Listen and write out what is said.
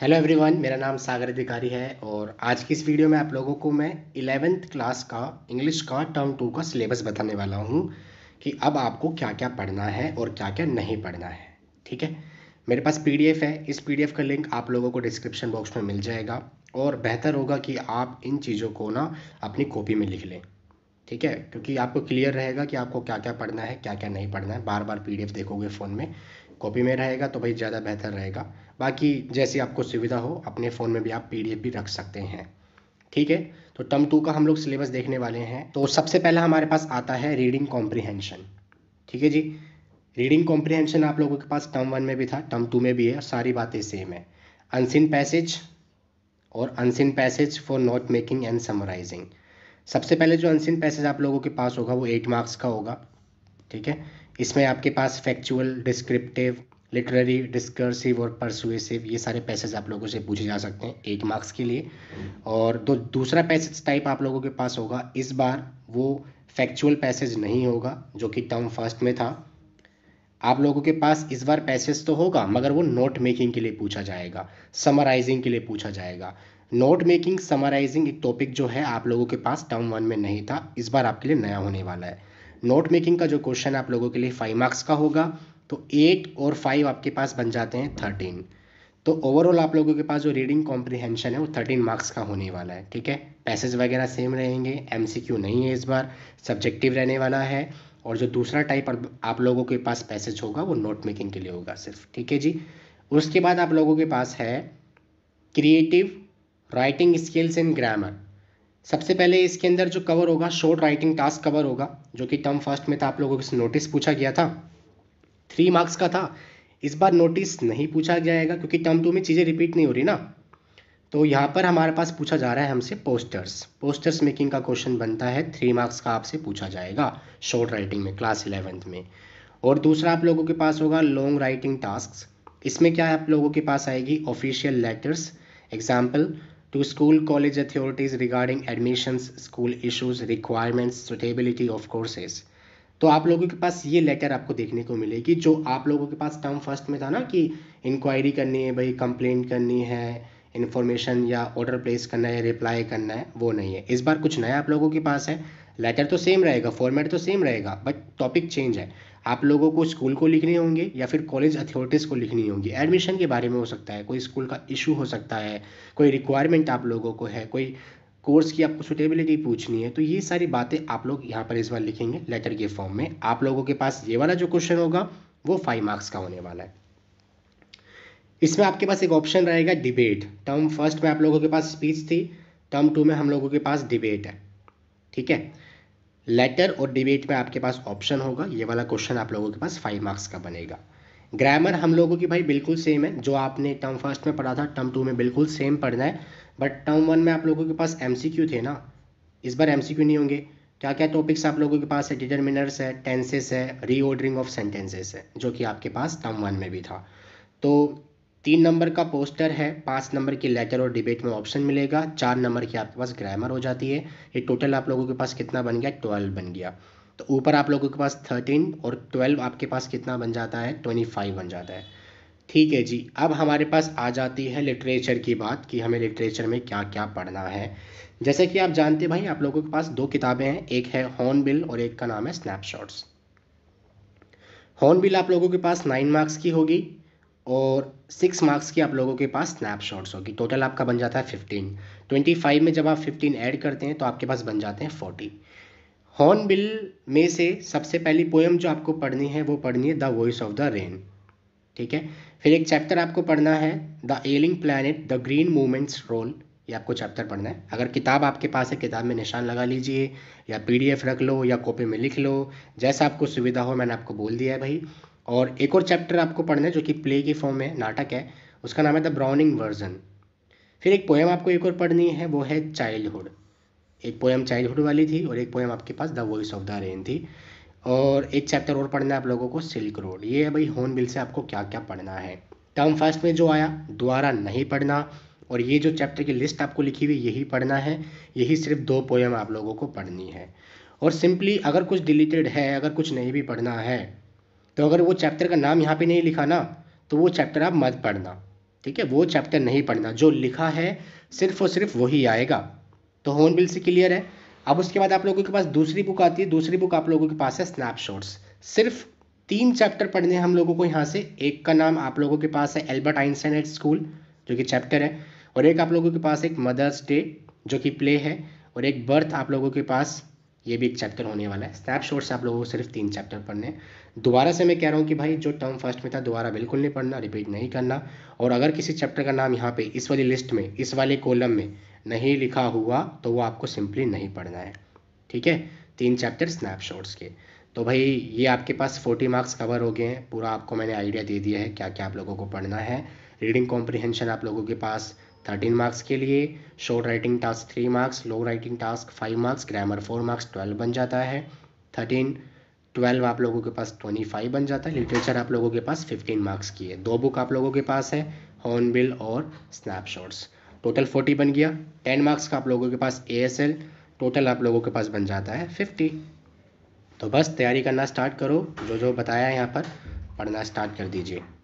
hello everyone मेरा नाम सागर अधिकारी है और आज की इस वीडियो में आप लोगों को मैं इलेवेंथ क्लास का इंग्लिश का टर्म टू का सिलेबस बताने वाला हूँ कि अब आपको क्या क्या पढ़ना है और क्या क्या नहीं पढ़ना है ठीक है मेरे पास पीडीएफ है इस पीडीएफ का लिंक आप लोगों को डिस्क्रिप्शन बॉक्स में मिल जाएगा और बेहतर होगा कि आप इन चीज़ों को ना अपनी कॉपी में लिख लें ठीक है क्योंकि आपको क्लियर रहेगा कि आपको क्या क्या पढ़ना है क्या क्या नहीं पढ़ना है बार बार पी देखोगे फ़ोन में कॉपी में रहेगा तो भाई ज़्यादा बेहतर रहेगा बाकी जैसी आपको सुविधा हो अपने फ़ोन में भी आप पी भी रख सकते हैं ठीक है तो टर्म टू का हम लोग सिलेबस देखने वाले हैं तो सबसे पहला हमारे पास आता है रीडिंग कॉम्प्रीहेंशन ठीक है जी रीडिंग कॉम्प्रिहेंशन आप लोगों के पास टर्म वन में भी था टर्म टू में भी है सारी बातें सेम है अनसिन पैसेज और unseen passage for note making and summarising सबसे पहले जो अनसिन पैसेज आप लोगों के पास होगा वो एट मार्क्स का होगा ठीक है इसमें आपके पास फैक्चुअल डिस्क्रिप्टिव लिटरेरी डिस्कर्सिव और परसुएसिव ये सारे पैसेज आप लोगों से पूछे जा सकते हैं एक मार्क्स के लिए और दो दूसरा पैसेज टाइप आप लोगों के पास होगा इस बार वो फैक्चुअल पैसेज नहीं होगा जो कि टर्म फर्स्ट में था आप लोगों के पास इस बार पैसेज तो होगा मगर वो नोट मेकिंग के लिए पूछा जाएगा समराइजिंग के लिए पूछा जाएगा नोट मेकिंग समराइजिंग एक टॉपिक जो है आप लोगों के पास टर्म वन में नहीं था इस बार आपके लिए नया होने वाला है नोट मेकिंग का जो क्वेश्चन आप लोगों के लिए फाइव मार्क्स का होगा तो एट और फाइव आपके पास बन जाते हैं थर्टीन तो ओवरऑल आप लोगों के पास जो रीडिंग कॉम्प्रिहेंशन है वो थर्टीन मार्क्स का होने वाला है ठीक है पैसेज वगैरह सेम रहेंगे एम नहीं है इस बार सब्जेक्टिव रहने वाला है और जो दूसरा टाइप आप लोगों के पास पैसेज होगा वो नोट मेकिंग के लिए होगा सिर्फ ठीक है जी उसके बाद आप लोगों के पास है creative writing skills in grammar सबसे पहले इसके अंदर जो कवर होगा शॉर्ट राइटिंग टास्क कवर होगा जो कि टर्म फर्स्ट में था आप लोगों से नोटिस पूछा गया था थ्री मार्क्स का था इस बार नोटिस नहीं पूछा जाएगा क्योंकि टर्म टू में चीज़ें रिपीट नहीं हो रही ना तो यहाँ पर हमारे पास पूछा जा रहा है हमसे पोस्टर्स पोस्टर्स मेकिंग का क्वेश्चन बनता है थ्री मार्क्स का आपसे पूछा जाएगा शॉर्ट राइटिंग में क्लास इलेवेंथ में और दूसरा आप लोगों के पास होगा लॉन्ग राइटिंग टास्क इसमें क्या है आप लोगों के पास आएगी official letters example to school college authorities regarding admissions school issues requirements suitability of courses तो आप लोगों के पास ये लेटर आपको देखने को मिलेगी जो आप लोगों के पास टर्म फर्स्ट में था ना कि इंक्वायरी करनी है भाई कंप्लेंट करनी है इन्फॉर्मेशन या ऑर्डर प्लेस करना है रिप्लाई करना है वो नहीं है इस बार कुछ नया आप लोगों के पास है लेटर तो सेम रहेगा फॉर्मेट तो सेम रहेगा बट टॉपिक चेंज है आप लोगों को स्कूल को लिखने होंगे या फिर कॉलेज अथॉरिटीज़ को लिखनी होंगी एडमिशन के बारे में हो सकता है कोई स्कूल का इशू हो सकता है कोई रिक्वायरमेंट आप लोगों को है कोई कोर्स की आपको सुटेबिलिटी पूछनी है तो ये सारी बातें आप लोग यहाँ पर इस बार लिखेंगे लेटर के फॉर्म में आप लोगों के पास ये वाला जो क्वेश्चन होगा वो फाइव मार्क्स का होने वाला है इसमें आपके पास एक ऑप्शन रहेगा डिबेट टर्म फर्स्ट में आप लोगों के पास स्पीच थी टर्म टू में हम लोगों के पास डिबेट है ठीक है लेटर और डिबेट में आपके पास ऑप्शन होगा ये वाला क्वेश्चन आप लोगों के पास फाइव मार्क्स का बनेगा ग्रामर हम लोगों की भाई बिल्कुल सेम है जो आपने टर्म फर्स्ट में पढ़ा था टर्म टू में बिल्कुल सेम पढ़ना है बट टर्म वन में आप लोगों के पास एम थे ना इस बार एम नहीं होंगे क्या क्या टॉपिक्स आप लोगों के पास है डिटर्मिनर्स है टेंसेस है रीऑर्डरिंग ऑफ सेंटेंसेस है जो कि आपके पास टर्म वन में भी था तो तीन नंबर का पोस्टर है पाँच नंबर की लेटर और डिबेट में ऑप्शन मिलेगा चार नंबर की आपके पास ग्रामर हो जाती है ये टोटल आप लोगों के पास कितना बन गया ट्वेल्व बन गया तो ऊपर आप लोगों के पास थर्टीन और ट्वेल्व आपके पास कितना बन जाता है ट्वेंटी फाइव बन जाता है ठीक है जी अब हमारे पास आ जाती है लिटरेचर की बात कि हमें लिटरेचर में क्या क्या पढ़ना है जैसे कि आप जानते हैं भाई आप लोगों के पास दो किताबें हैं एक है हॉर्नबिल और एक का नाम है स्नैपशॉट्स हॉर्नबिल आप लोगों के पास नाइन मार्क्स की होगी और सिक्स मार्क्स की आप लोगों के पास स्नैपशॉट्स होगी टोटल आपका बन जाता है फिफ्टीन ट्वेंटी फाइव में जब आप फिफ्टीन ऐड करते हैं तो आपके पास बन जाते हैं फोर्टी हॉर्नबिल में से सबसे पहली पोएम जो आपको पढ़नी है वो पढ़नी है the voice of the rain ठीक है फिर एक चैप्टर आपको पढ़ना है the ailing planet the green movement's role ये आपको चैप्टर पढ़ना है अगर किताब आपके पास है किताब में निशान लगा लीजिए या पीडीएफ रख लो या कॉपी में लिख लो जैसा आपको सुविधा हो मैंने आपको बोल दिया है भाई और एक और चैप्टर आपको पढ़ना है जो कि प्ले की फॉर्म में नाटक है उसका नाम है द ब्राउनिंग वर्जन फिर एक पोएम आपको एक और पढ़नी है वो है चाइल्डहुड एक पोएम चाइल्डहुड वाली थी और एक पोएम आपके पास the voice of the rain थी और एक चैप्टर और पढ़ना है आप लोगों को सिल्क रोड ये है भाई हॉर्नबिल से आपको क्या क्या पढ़ना है टर्म फर्स्ट में जो आया दोबारा नहीं पढ़ना और ये जो चैप्टर की लिस्ट आपको लिखी हुई यही पढ़ना है यही सिर्फ दो पोएम आप लोगों को पढ़नी है और सिंपली अगर कुछ डिलीटेड है अगर कुछ नहीं भी पढ़ना है तो अगर वो चैप्टर का नाम यहाँ पे नहीं लिखा ना तो वो चैप्टर आप मत पढ़ना ठीक है वो चैप्टर नहीं पढ़ना जो लिखा है सिर्फ और सिर्फ वही आएगा तो हॉर्नबिल से क्लियर है अब उसके बाद आप लोगों के पास दूसरी बुक आती है दूसरी बुक आप लोगों के पास है स्नैपशॉट्स सिर्फ तीन चैप्टर पढ़ने हम लोगों को यहाँ से एक का नाम आप लोगों के पास है एल्बर्ट आइंस्टाइन एट स्कूल जो कि चैप्टर है और एक आप लोगों के पास एक मदर्स डे जो कि प्ले है और एक बर्थ आप लोगों के पास ये भी एक चैप्टर होने वाला है स्नैप से आप लोगों को सिर्फ तीन चैप्टर पढ़ने हैं दोबारा से मैं कह रहा हूँ कि भाई जो टर्म फर्स्ट में था दोबारा बिल्कुल नहीं पढ़ना रिपीट नहीं करना और अगर किसी चैप्टर का नाम यहाँ पे इस वाली लिस्ट में इस वाले कॉलम में नहीं लिखा हुआ तो वो आपको सिंपली नहीं पढ़ना है ठीक है तीन चैप्टर स्नैपशॉट्स के तो भाई ये आपके पास 40 मार्क्स कवर हो गए हैं पूरा आपको मैंने आइडिया दे दिया है क्या क्या आप लोगों को पढ़ना है रीडिंग कॉम्प्रिहेंशन आप लोगों के पास 13 मार्क्स के लिए short writing task 3 marks long writing task 5 marks grammar 4 marks 12 बन जाता है 13 12 आप लोगों के पास 25 बन जाता है लिटरेचर आप लोगों के पास फिफ्टीन मार्क्स की है दो बुक आप लोगों के पास है हॉर्नबिल और स्नैपशॉट्स टोटल फोर्टी बन गया टेन मार्क्स का आप लोगों के पास ए टोटल आप लोगों के पास बन जाता है फिफ्टी तो बस तैयारी करना स्टार्ट करो जो जो बताया यहाँ पर पढ़ना स्टार्ट कर दीजिए